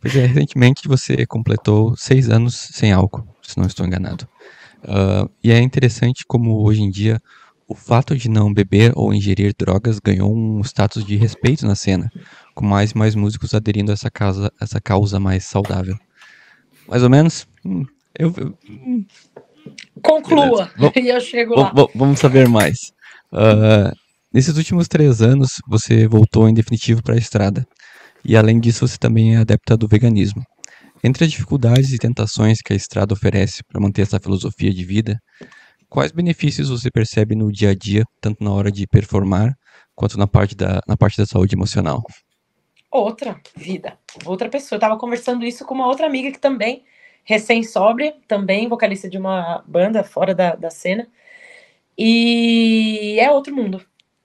Pois é, recentemente você completou seis anos sem álcool, se não estou enganado. Uh, e é interessante como hoje em dia o fato de não beber ou ingerir drogas ganhou um status de respeito na cena, com mais e mais músicos aderindo a essa, casa, essa causa mais saudável. Mais ou menos? Hum, eu, hum. Conclua, e eu chego lá. Vamos saber mais. Uh, nesses últimos três anos, você voltou em definitivo para a estrada e além disso você também é adepta do veganismo. Entre as dificuldades e tentações que a estrada oferece para manter essa filosofia de vida, quais benefícios você percebe no dia a dia, tanto na hora de performar quanto na parte da, na parte da saúde emocional? Outra vida, outra pessoa. Eu estava conversando isso com uma outra amiga que também, recém-sóbria, também vocalista de uma banda fora da, da cena. E é outro mundo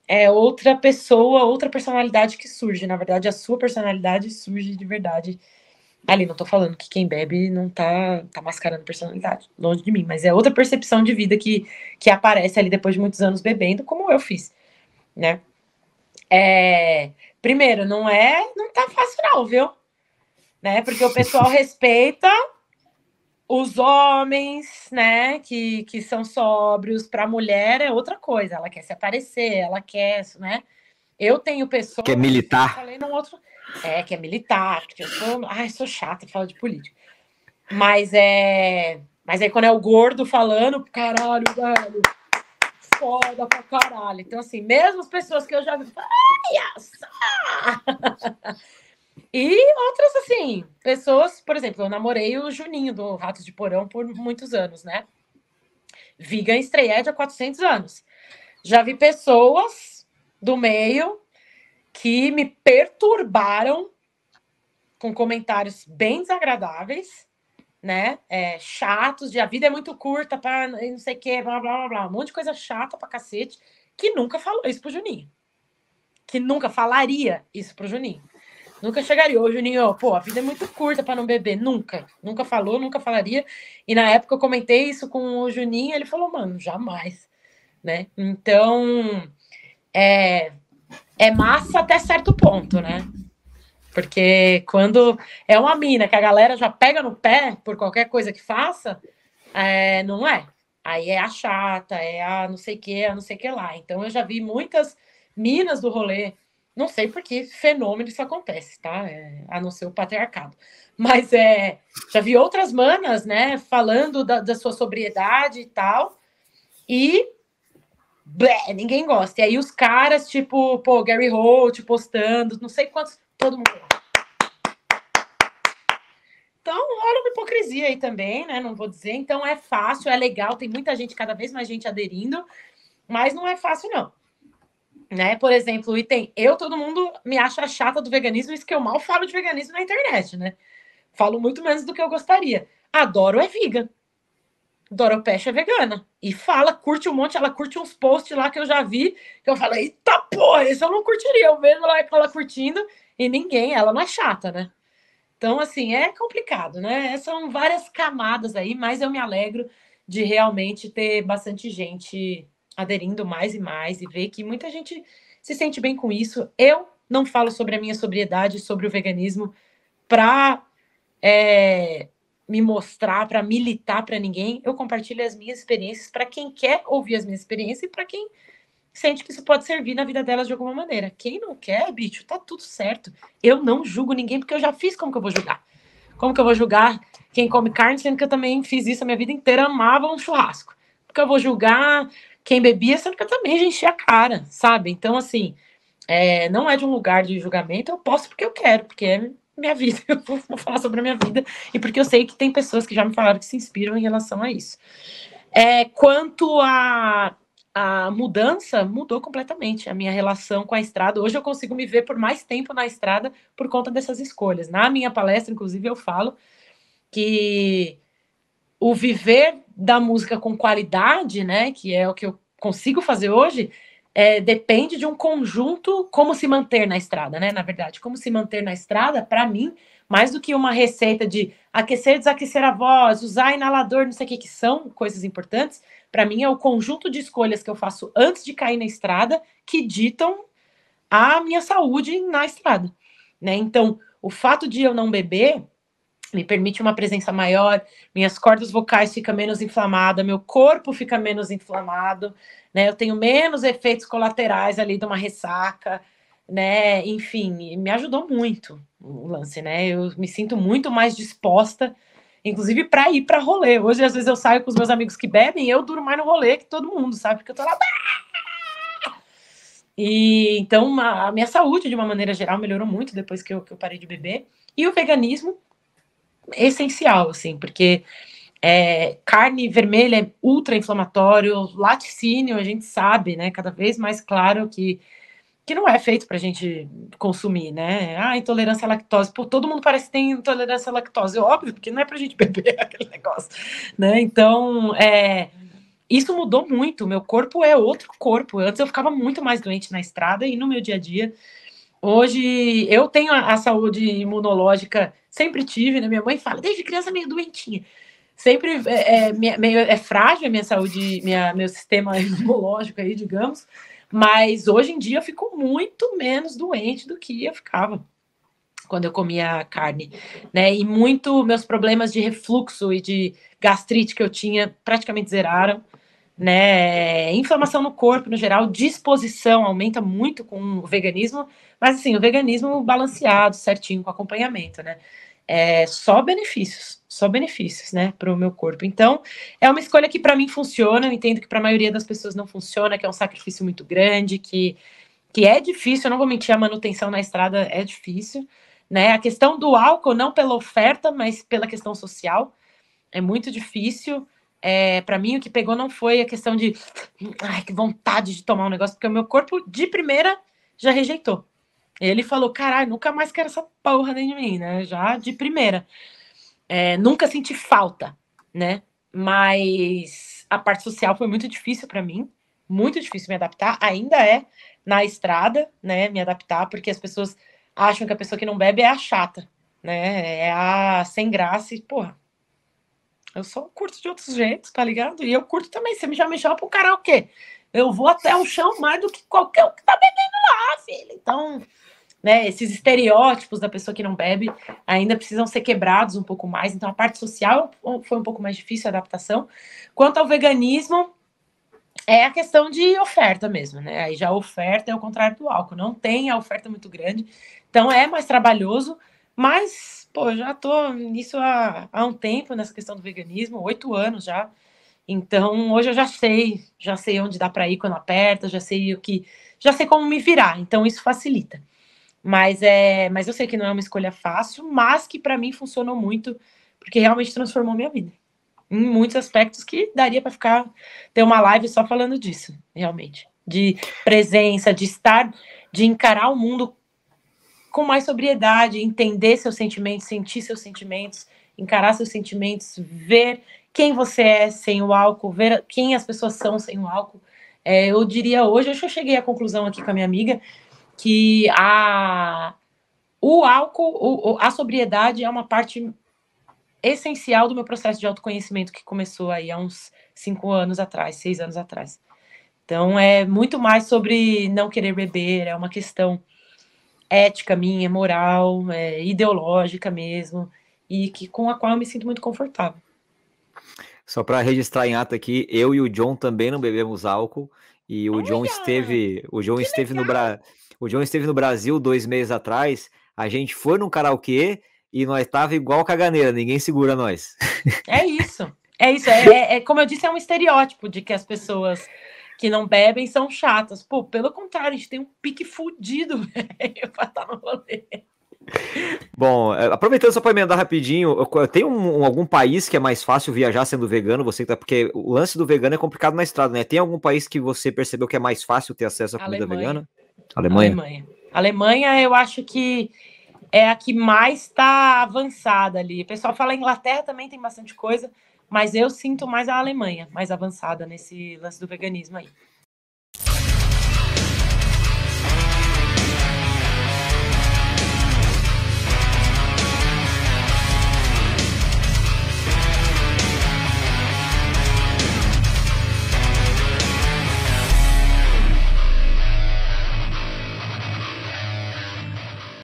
é outra pessoa, outra personalidade que surge. Na verdade, a sua personalidade surge de verdade. Ali, não tô falando que quem bebe não tá, tá mascarando personalidade, longe de mim, mas é outra percepção de vida que, que aparece ali depois de muitos anos bebendo, como eu fiz, né? É, primeiro, não é, não tá fácil não, viu? Né? Porque o pessoal respeita, os homens, né, que, que são sóbrios, para a mulher é outra coisa, ela quer se aparecer, ela quer, né? Eu tenho pessoas. Que é militar. Que falei num outro. É, que é militar, porque eu sou. Ai, sou chata de falar de política. Mas é. Mas aí quando é o gordo falando, caralho, velho, foda pra caralho. Então, assim, mesmo as pessoas que eu já vi. Ai, E outras, assim, pessoas, por exemplo, eu namorei o Juninho do Ratos de Porão por muitos anos, né? Vigan estreia há 400 anos. Já vi pessoas do meio que me perturbaram com comentários bem desagradáveis, né? É, chatos, de a vida é muito curta para não sei o que, blá, blá, blá, blá. Um monte de coisa chata pra cacete, que nunca falou isso pro Juninho. Que nunca falaria isso pro Juninho. Nunca chegaria. Ô, Juninho, pô, a vida é muito curta para não beber. Nunca. Nunca falou, nunca falaria. E na época eu comentei isso com o Juninho, ele falou, mano, jamais. Né? Então, é, é massa até certo ponto, né? Porque quando é uma mina que a galera já pega no pé por qualquer coisa que faça, é, não é. Aí é a chata, é a não sei o que, a não sei o que lá. Então eu já vi muitas minas do rolê não sei por que fenômeno isso acontece, tá? É, a não ser o patriarcado. Mas é, já vi outras manas, né, falando da, da sua sobriedade e tal, e blé, ninguém gosta. E aí os caras, tipo, pô, Gary Holt postando, não sei quantos, todo mundo. Então, olha uma hipocrisia aí também, né? Não vou dizer. Então, é fácil, é legal, tem muita gente, cada vez mais gente aderindo, mas não é fácil, não né? Por exemplo, o item eu, todo mundo me acha chata do veganismo, isso que eu mal falo de veganismo na internet, né? Falo muito menos do que eu gostaria. Adoro é vegan. Doro Pecha é vegana. E fala, curte um monte, ela curte uns posts lá que eu já vi, que eu falei, eita porra, isso eu não curtiria. Eu vejo ela, ela curtindo e ninguém, ela não é chata, né? Então, assim, é complicado, né? É, são várias camadas aí, mas eu me alegro de realmente ter bastante gente aderindo mais e mais e ver que muita gente se sente bem com isso. Eu não falo sobre a minha sobriedade, sobre o veganismo, para é, me mostrar, para militar para ninguém. Eu compartilho as minhas experiências para quem quer ouvir as minhas experiências e para quem sente que isso pode servir na vida delas de alguma maneira. Quem não quer, bicho, tá tudo certo. Eu não julgo ninguém porque eu já fiz, como que eu vou julgar? Como que eu vou julgar quem come carne, sendo que eu também fiz isso a minha vida inteira, amava um churrasco. Porque eu vou julgar quem bebia, sendo que eu também já enchi a cara, sabe? Então, assim, é, não é de um lugar de julgamento, eu posso porque eu quero, porque é minha vida, eu vou, vou falar sobre a minha vida, e porque eu sei que tem pessoas que já me falaram que se inspiram em relação a isso. É, quanto a a mudança mudou completamente a minha relação com a estrada. Hoje eu consigo me ver por mais tempo na estrada por conta dessas escolhas. Na minha palestra, inclusive, eu falo que o viver da música com qualidade, né, que é o que eu consigo fazer hoje, é, depende de um conjunto como se manter na estrada, né? Na verdade, como se manter na estrada, para mim, mais do que uma receita de aquecer, desaquecer a voz, usar inalador, não sei o que, que são coisas importantes, para mim é o conjunto de escolhas que eu faço antes de cair na estrada que ditam a minha saúde na estrada, né? Então, o fato de eu não beber me permite uma presença maior, minhas cordas vocais ficam menos inflamadas, meu corpo fica menos inflamado, né? Eu tenho menos efeitos colaterais ali de uma ressaca, né? Enfim, me ajudou muito o lance, né? Eu me sinto muito mais disposta, inclusive para ir para rolê. Hoje às vezes eu saio com os meus amigos que bebem, eu durmo mais no rolê que todo mundo, sabe? Porque eu tô lá e então a minha saúde, de uma maneira geral, melhorou muito depois que eu, que eu parei de beber. E o veganismo essencial, assim, porque é, carne vermelha é ultra inflamatório, laticínio, a gente sabe, né? Cada vez mais claro que que não é feito para a gente consumir, né? Ah, intolerância à lactose. Pô, todo mundo parece que tem intolerância à lactose. Óbvio, porque não é para a gente beber aquele negócio, né? Então, é, isso mudou muito. Meu corpo é outro corpo. Antes eu ficava muito mais doente na estrada e no meu dia a dia. Hoje eu tenho a, saúde imunológica, sempre tive, né? Minha mãe fala, desde criança meio doentinha. Sempre é, é, meio, é frágil a minha saúde, minha, meu sistema imunológico aí, digamos. Mas hoje em dia eu fico muito menos doente do que eu ficava quando eu comia carne, né? E muito meus problemas de refluxo e de gastrite que eu tinha praticamente zeraram né? Inflamação no corpo, no geral, disposição aumenta muito com o veganismo, mas assim, o veganismo balanceado, certinho, com acompanhamento, né? É, só benefícios, só benefícios, né, para o meu corpo. Então, é uma escolha que para mim funciona. Eu entendo que para a maioria das pessoas não funciona, que é um sacrifício muito grande, que, que é difícil. Eu não vou mentir, a manutenção na estrada é difícil, né? A questão do álcool, não pela oferta, mas pela questão social, é muito difícil. É, para mim, o que pegou não foi a questão de ai, que vontade de tomar um negócio, porque o meu corpo, de primeira, já rejeitou. Ele falou: caralho, nunca mais quero essa porra dentro de mim, né? Já de primeira. É, nunca senti falta, né? Mas a parte social foi muito difícil para mim, muito difícil me adaptar. Ainda é na estrada, né? Me adaptar, porque as pessoas acham que a pessoa que não bebe é a chata, né? É a sem graça e, porra, eu só curto de outros jeitos, tá ligado? E eu curto também. Você me chama, me chama pro karaokê. Eu vou até o chão mais do que qualquer um que tá bebendo lá, filho. Então, né, esses estereótipos da pessoa que não bebe ainda precisam ser quebrados um pouco mais. Então, a parte social foi um pouco mais difícil a adaptação. Quanto ao veganismo, é a questão de oferta mesmo, né? Aí já a oferta é o contrário do álcool, não tem a oferta muito grande, então é mais trabalhoso, mas pô, eu já tô nisso há, há um tempo, nessa questão do veganismo, oito anos já. Então, hoje eu já sei, já sei onde dá para ir quando aperta, já sei o que, já sei como me virar. Então, isso facilita. Mas é, mas eu sei que não é uma escolha fácil, mas que para mim funcionou muito, porque realmente transformou minha vida. Em muitos aspectos que daria para ficar ter uma live só falando disso, realmente. De presença, de estar, de encarar o mundo com mais sobriedade, entender seus sentimentos, sentir seus sentimentos, encarar seus sentimentos, ver quem você é sem o álcool, ver quem as pessoas são sem o álcool. É, eu diria hoje, acho que eu cheguei à conclusão aqui com a minha amiga, que a, o álcool, o, a sobriedade é uma parte essencial do meu processo de autoconhecimento que começou aí há uns cinco anos atrás, seis anos atrás. Então é muito mais sobre não querer beber, é uma questão ética minha, moral, é, ideológica mesmo, e que com a qual eu me sinto muito confortável. Só para registrar em ato aqui, eu e o John também não bebemos álcool e o Olha, John esteve, o John esteve legal. no Bra... o John esteve no Brasil dois meses atrás. A gente foi num karaokê e nós estava igual caganeira, ninguém segura nós. É isso. É isso, é, é, é, como eu disse, é um estereótipo de que as pessoas que não bebem são chatas. Pô, pelo contrário, a gente tem um pique fudido, velho, pra estar tá no rolê. Bom, é, aproveitando só para emendar rapidinho, tem um, algum país que é mais fácil viajar sendo vegano? Você tá porque o lance do vegano é complicado na estrada, né? Tem algum país que você percebeu que é mais fácil ter acesso à comida Alemanha. vegana? Alemanha. Alemanha. Alemanha, eu acho que é a que mais está avançada ali. O pessoal fala Inglaterra também tem bastante coisa, mas eu sinto mais a Alemanha mais avançada nesse lance do veganismo aí.